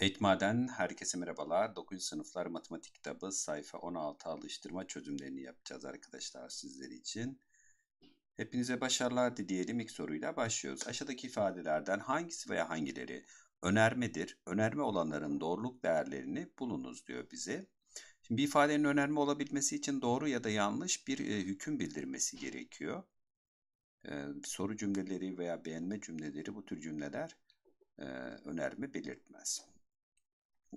Eğitmaden herkese merhabalar. 9. sınıflar matematik kitabı sayfa 16 alıştırma çözümlerini yapacağız arkadaşlar sizler için. Hepinize başarılar dileyelim. İlk soruyla başlıyoruz. Aşağıdaki ifadelerden hangisi veya hangileri önermedir? Önerme olanların doğruluk değerlerini bulunuz diyor bize. Şimdi bir ifadenin önerme olabilmesi için doğru ya da yanlış bir e, hüküm bildirmesi gerekiyor. E, soru cümleleri veya beğenme cümleleri bu tür cümleler e, önerme belirtmez.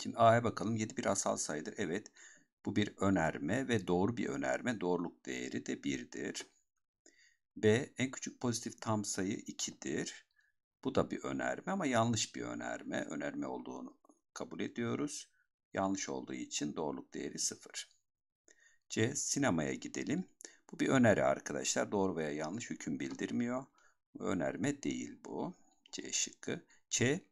Şimdi A'ya bakalım. 7 bir asal sayıdır. Evet. Bu bir önerme ve doğru bir önerme. Doğruluk değeri de 1'dir. B en küçük pozitif tam sayı 2'dir. Bu da bir önerme ama yanlış bir önerme. Önerme olduğunu kabul ediyoruz. Yanlış olduğu için doğruluk değeri 0. C sinemaya gidelim. Bu bir öneri arkadaşlar. Doğru veya yanlış hüküm bildirmiyor. Önerme değil bu. C şıkkı. C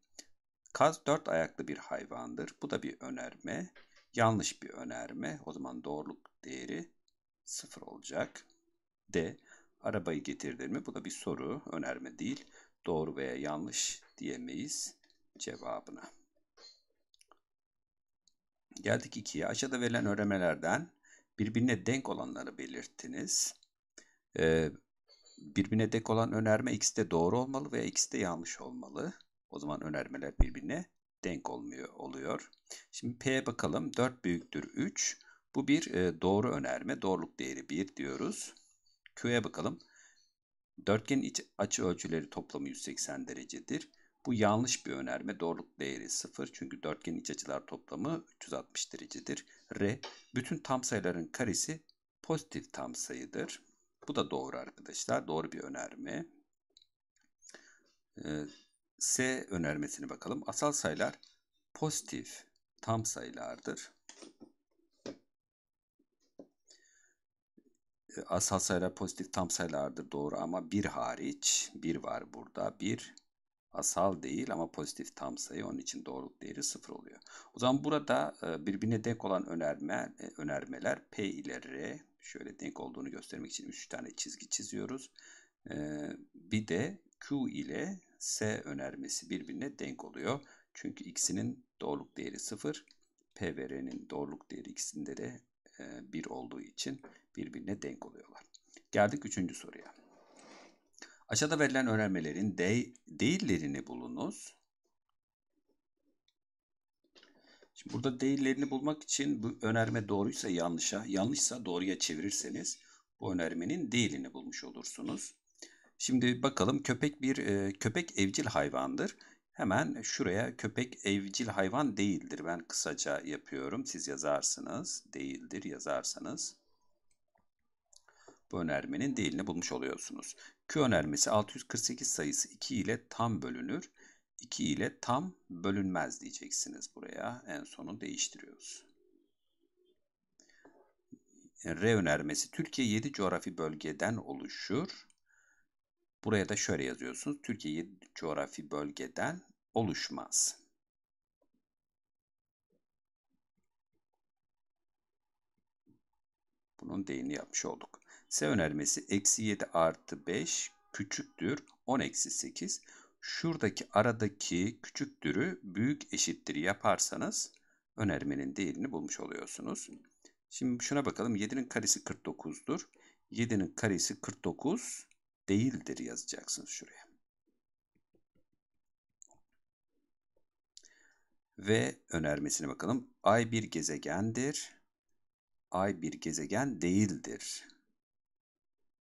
Kaz dört ayaklı bir hayvandır. Bu da bir önerme. Yanlış bir önerme. O zaman doğruluk değeri sıfır olacak. D. Arabayı getirdin mi? Bu da bir soru. Önerme değil. Doğru veya yanlış diyemeyiz cevabına. Geldik ikiye. Aşağıda verilen öğrenmelerden birbirine denk olanları belirtiniz. Ee, birbirine denk olan önerme ikisi de doğru olmalı veya ikisi de yanlış olmalı. O zaman önermeler birbirine denk olmuyor oluyor. Şimdi P'ye bakalım. 4 büyüktür 3. Bu bir e, doğru önerme. Doğruluk değeri 1 diyoruz. Q'ye bakalım. Dörtgenin iç açı ölçüleri toplamı 180 derecedir. Bu yanlış bir önerme. Doğruluk değeri 0. Çünkü dörtgenin iç açılar toplamı 360 derecedir. R. Bütün tam sayıların karesi pozitif tam sayıdır. Bu da doğru arkadaşlar. Doğru bir önerme. Ee, S önermesine bakalım. Asal sayılar pozitif tam sayılardır. E, asal sayılar pozitif tam sayılardır doğru ama bir hariç bir var burada bir asal değil ama pozitif tam sayı onun için doğruluk değeri sıfır oluyor. O zaman burada e, birbirine denk olan önerme, e, önermeler P ile R şöyle denk olduğunu göstermek için 3 tane çizgi çiziyoruz. Bir de Q ile S önermesi birbirine denk oluyor. Çünkü x'inin doğruluk değeri 0, P ve R'nin doğruluk değeri ikisinde de 1 e, olduğu için birbirine denk oluyorlar. Geldik 3. soruya. Aşağıda verilen önermelerin de değillerini bulunuz. Şimdi burada değillerini bulmak için bu önerme doğruysa yanlışa, yanlışsa doğruya çevirirseniz bu önermenin değilini bulmuş olursunuz. Şimdi bakalım köpek bir e, köpek evcil hayvandır. Hemen şuraya köpek evcil hayvan değildir. Ben kısaca yapıyorum. Siz yazarsınız. Değildir yazarsanız. Bu önermenin değilini bulmuş oluyorsunuz. Q önermesi 648 sayısı 2 ile tam bölünür. 2 ile tam bölünmez diyeceksiniz buraya. En sonu değiştiriyoruz. E, R önermesi Türkiye 7 coğrafi bölgeden oluşur. Buraya da şöyle yazıyorsunuz. Türkiye'yi coğrafi bölgeden oluşmaz. Bunun değini yapmış olduk. S önermesi eksi 7 artı 5 küçüktür 10 eksi 8. Şuradaki aradaki küçüktürü büyük eşittir yaparsanız önermenin değerini bulmuş oluyorsunuz. Şimdi şuna bakalım. 7'nin karesi 49'dur. 7'nin karesi 49 değildir yazacaksınız şuraya. Ve önermesine bakalım. Ay bir gezegendir. Ay bir gezegen değildir.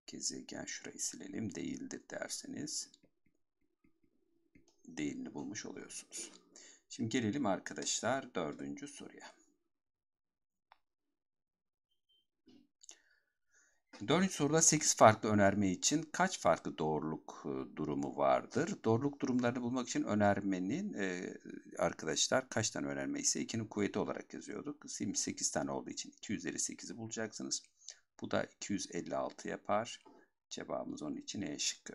Gezegen şurayı silelim. Değildir derseniz değilini bulmuş oluyorsunuz. Şimdi gelelim arkadaşlar dördüncü soruya. Dördüncü soruda 8 farklı önerme için kaç farklı doğruluk e, durumu vardır? Doğruluk durumlarını bulmak için önermenin e, arkadaşlar kaç tane önerme ise 2'nin kuvveti olarak yazıyorduk. Şimdi 8 tane olduğu için 258'i bulacaksınız. Bu da 256 yapar. Cevabımız onun için E şıkkı.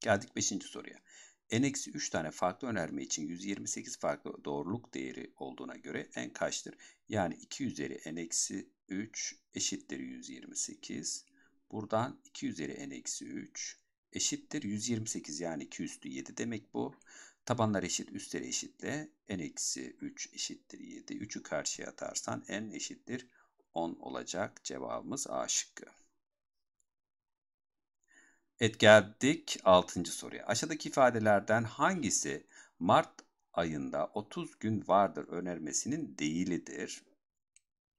Geldik 5. soruya n-3 tane farklı önerme için 128 farklı doğruluk değeri olduğuna göre n kaçtır? Yani 2 üzeri n-3 eşittir 128. Buradan 2 üzeri n-3 eşittir 128 yani 2 üstü 7 demek bu. Tabanlar eşit üstleri eşitle n-3 eşittir 7. 3'ü karşıya atarsan n eşittir 10 olacak cevabımız A şıkkı. Evet geldik 6. soruya. Aşağıdaki ifadelerden hangisi Mart ayında 30 gün vardır önermesinin değilidir?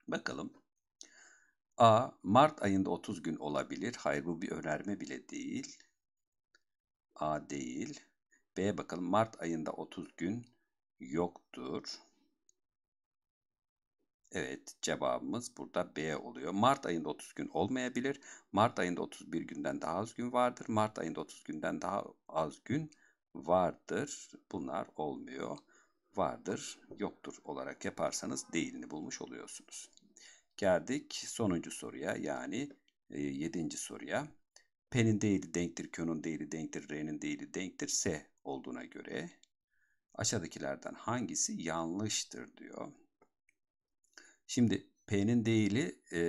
Bakalım. A. Mart ayında 30 gün olabilir. Hayır bu bir önerme bile değil. A değil. B bakalım Mart ayında 30 gün yoktur. Evet cevabımız burada B oluyor. Mart ayında 30 gün olmayabilir. Mart ayında 31 günden daha az gün vardır. Mart ayında 30 günden daha az gün vardır. Bunlar olmuyor. Vardır, yoktur olarak yaparsanız değilini bulmuş oluyorsunuz. Geldik sonuncu soruya yani e, yedinci soruya. P'nin değili denktir, Q'nun değili denktir, R'nin değili denktir, S olduğuna göre aşağıdakilerden hangisi yanlıştır diyor. Şimdi P'nin değili e,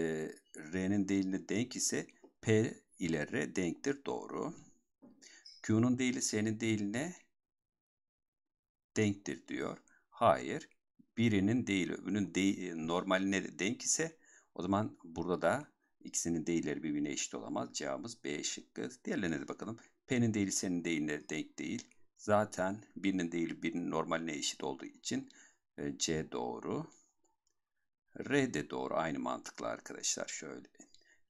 R'nin değiline denk ise P ile R denktir. Doğru. Q'nun değili S'nin değiline denktir diyor. Hayır. Birinin değili öbürünün de, normaline denk ise o zaman burada da ikisinin değilleri birbirine eşit olamaz. Cevabımız B şıkkı. Diğerlerine de bakalım. P'nin değili S'nin değiline denk değil. Zaten birinin değili birinin normaline eşit olduğu için C doğru. R de doğru aynı mantıkla arkadaşlar şöyle.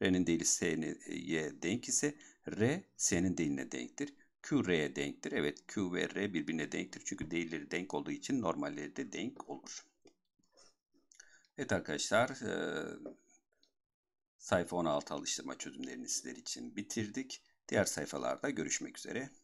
R'nin değili S'ye denk ise R S'nin değiline denktir. Q R'ye denktir. Evet Q ve R birbirine denktir. Çünkü değilleri denk olduğu için normalleri de denk olur. Evet arkadaşlar sayfa 16 alıştırma çözümlerini sizler için bitirdik. Diğer sayfalarda görüşmek üzere.